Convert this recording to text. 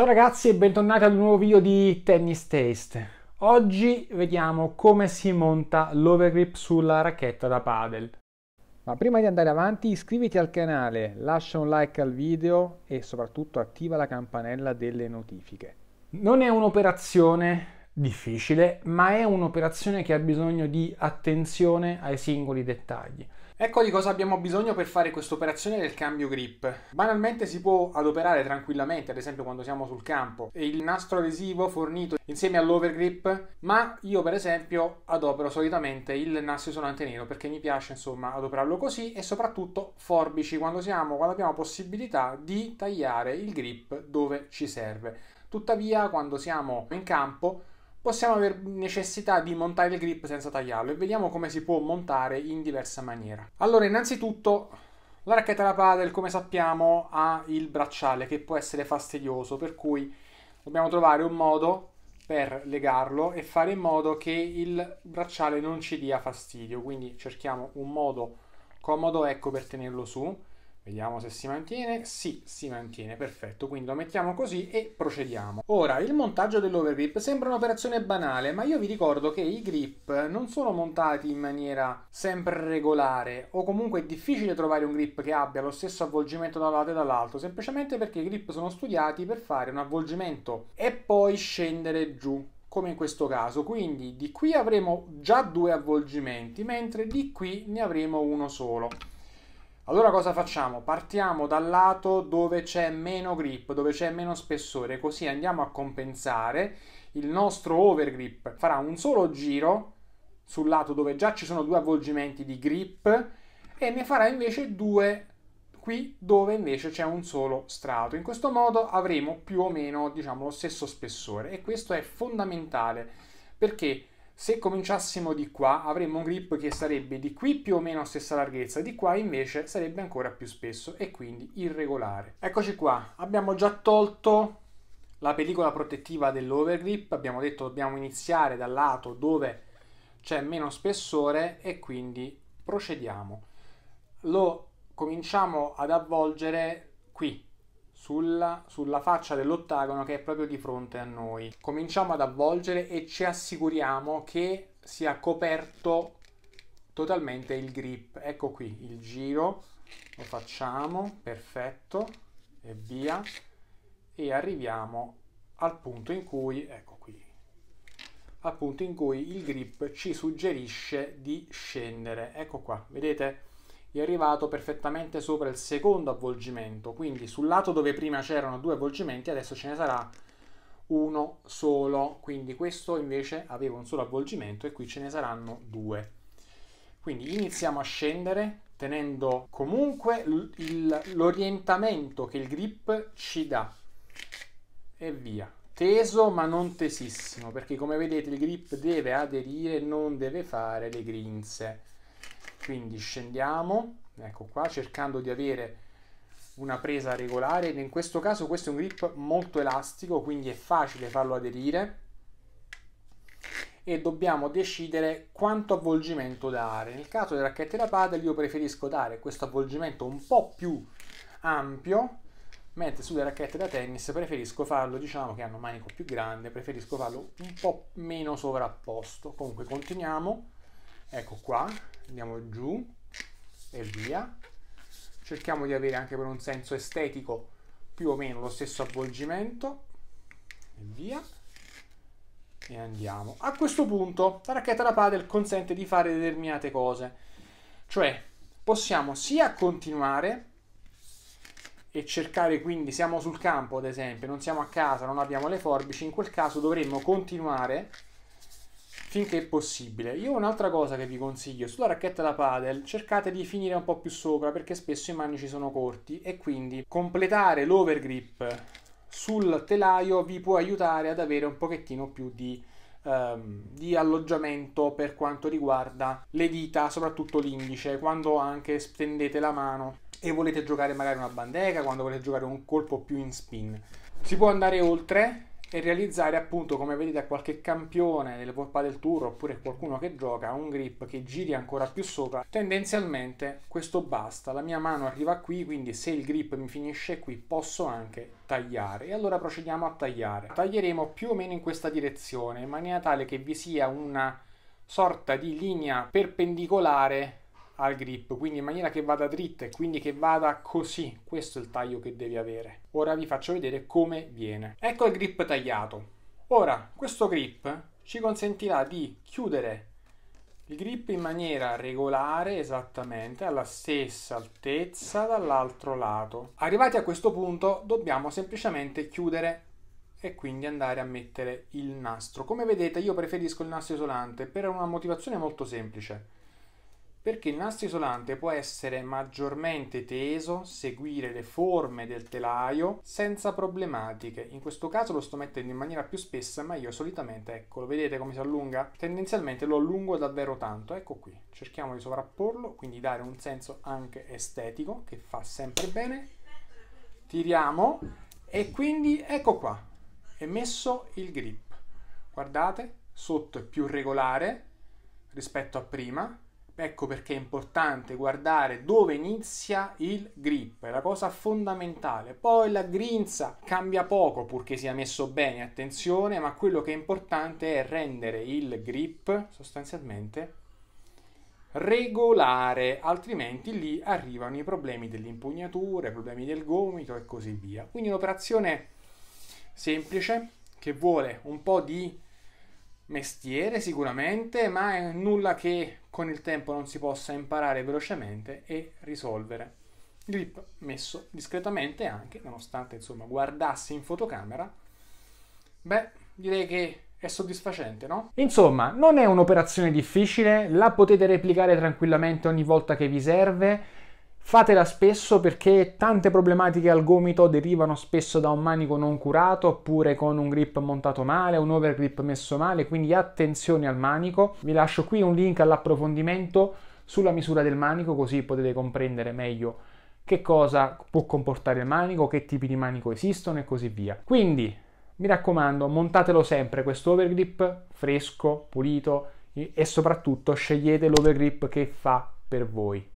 Ciao ragazzi e bentornati ad un nuovo video di Tennis Taste. Oggi vediamo come si monta l'overgrip sulla racchetta da padel. Ma prima di andare avanti iscriviti al canale, lascia un like al video e soprattutto attiva la campanella delle notifiche. Non è un'operazione difficile, ma è un'operazione che ha bisogno di attenzione ai singoli dettagli. Ecco di cosa abbiamo bisogno per fare quest'operazione del cambio grip. Banalmente si può adoperare tranquillamente, ad esempio quando siamo sul campo, e il nastro adesivo fornito insieme all'overgrip, ma io per esempio adopero solitamente il nastro isolante nero perché mi piace insomma adoperarlo così e soprattutto forbici quando, siamo, quando abbiamo possibilità di tagliare il grip dove ci serve. Tuttavia quando siamo in campo possiamo avere necessità di montare il grip senza tagliarlo e vediamo come si può montare in diversa maniera. Allora, innanzitutto la racchetta da padel, come sappiamo, ha il bracciale che può essere fastidioso, per cui dobbiamo trovare un modo per legarlo e fare in modo che il bracciale non ci dia fastidio, quindi cerchiamo un modo comodo ecco per tenerlo su Vediamo se si mantiene. Sì, si mantiene, perfetto. Quindi lo mettiamo così e procediamo. Ora, il montaggio dell'overgrip sembra un'operazione banale, ma io vi ricordo che i grip non sono montati in maniera sempre regolare, o comunque è difficile trovare un grip che abbia lo stesso avvolgimento da un lato e dall'altro, semplicemente perché i grip sono studiati per fare un avvolgimento e poi scendere giù come in questo caso. Quindi di qui avremo già due avvolgimenti, mentre di qui ne avremo uno solo. Allora cosa facciamo? Partiamo dal lato dove c'è meno grip, dove c'è meno spessore, così andiamo a compensare. Il nostro overgrip farà un solo giro sul lato dove già ci sono due avvolgimenti di grip e ne farà invece due qui dove invece c'è un solo strato. In questo modo avremo più o meno diciamo, lo stesso spessore e questo è fondamentale perché se cominciassimo di qua avremmo un grip che sarebbe di qui più o meno stessa larghezza, di qua invece sarebbe ancora più spesso e quindi irregolare. Eccoci qua, abbiamo già tolto la pellicola protettiva dell'overgrip, abbiamo detto dobbiamo iniziare dal lato dove c'è meno spessore e quindi procediamo. Lo cominciamo ad avvolgere qui, sulla, sulla faccia dell'ottagono che è proprio di fronte a noi. Cominciamo ad avvolgere e ci assicuriamo che sia coperto totalmente il grip. Ecco qui il giro, lo facciamo, perfetto, e via. E arriviamo al punto in cui, ecco qui, al punto in cui il grip ci suggerisce di scendere. Ecco qua, vedete? è arrivato perfettamente sopra il secondo avvolgimento, quindi sul lato dove prima c'erano due avvolgimenti adesso ce ne sarà uno solo, quindi questo invece aveva un solo avvolgimento e qui ce ne saranno due. Quindi iniziamo a scendere tenendo comunque l'orientamento che il grip ci dà e via. Teso ma non tesissimo perché come vedete il grip deve aderire, non deve fare le grinze quindi scendiamo ecco qua cercando di avere una presa regolare in questo caso questo è un grip molto elastico quindi è facile farlo aderire e dobbiamo decidere quanto avvolgimento dare nel caso delle racchette da padel io preferisco dare questo avvolgimento un po' più ampio mentre sulle racchette da tennis preferisco farlo diciamo che hanno manico più grande preferisco farlo un po' meno sovrapposto comunque continuiamo ecco qua andiamo giù e via cerchiamo di avere anche per un senso estetico più o meno lo stesso avvolgimento e via e andiamo a questo punto la racchetta da padel consente di fare determinate cose cioè possiamo sia continuare e cercare quindi siamo sul campo ad esempio non siamo a casa non abbiamo le forbici in quel caso dovremmo continuare finché è possibile. Io un'altra cosa che vi consiglio, sulla racchetta da padel cercate di finire un po' più sopra perché spesso i manici sono corti e quindi completare l'overgrip sul telaio vi può aiutare ad avere un pochettino più di, ehm, di alloggiamento per quanto riguarda le dita, soprattutto l'indice, quando anche stendete la mano e volete giocare magari una bandega quando volete giocare un colpo più in spin. Si può andare oltre, e realizzare appunto come vedete a qualche campione del Vorpa del Tour oppure qualcuno che gioca un grip che giri ancora più sopra tendenzialmente questo basta la mia mano arriva qui quindi se il grip mi finisce qui posso anche tagliare e allora procediamo a tagliare taglieremo più o meno in questa direzione in maniera tale che vi sia una sorta di linea perpendicolare al grip, quindi in maniera che vada dritta e quindi che vada così. Questo è il taglio che devi avere. Ora vi faccio vedere come viene. Ecco il grip tagliato. Ora, questo grip ci consentirà di chiudere il grip in maniera regolare, esattamente alla stessa altezza dall'altro lato. Arrivati a questo punto dobbiamo semplicemente chiudere e quindi andare a mettere il nastro. Come vedete io preferisco il nastro isolante per una motivazione molto semplice perché il nastro isolante può essere maggiormente teso, seguire le forme del telaio senza problematiche. In questo caso lo sto mettendo in maniera più spessa, ma io solitamente, ecco, lo vedete come si allunga? Tendenzialmente lo allungo davvero tanto, ecco qui. Cerchiamo di sovrapporlo, quindi dare un senso anche estetico, che fa sempre bene. Tiriamo e quindi ecco qua, è messo il grip. Guardate, sotto è più regolare rispetto a prima Ecco perché è importante guardare dove inizia il grip, è la cosa fondamentale. Poi la grinza cambia poco purché sia messo bene, attenzione, ma quello che è importante è rendere il grip sostanzialmente regolare, altrimenti lì arrivano i problemi dell'impugnatura, i problemi del gomito e così via. Quindi un'operazione semplice che vuole un po' di mestiere sicuramente, ma è nulla che con il tempo non si possa imparare velocemente e risolvere. Grip messo discretamente anche, nonostante insomma guardassi in fotocamera, beh, direi che è soddisfacente, no? Insomma, non è un'operazione difficile, la potete replicare tranquillamente ogni volta che vi serve, Fatela spesso perché tante problematiche al gomito derivano spesso da un manico non curato oppure con un grip montato male, un overgrip messo male, quindi attenzione al manico. Vi lascio qui un link all'approfondimento sulla misura del manico così potete comprendere meglio che cosa può comportare il manico, che tipi di manico esistono e così via. Quindi mi raccomando, montatelo sempre questo overgrip fresco, pulito e soprattutto scegliete l'overgrip che fa per voi.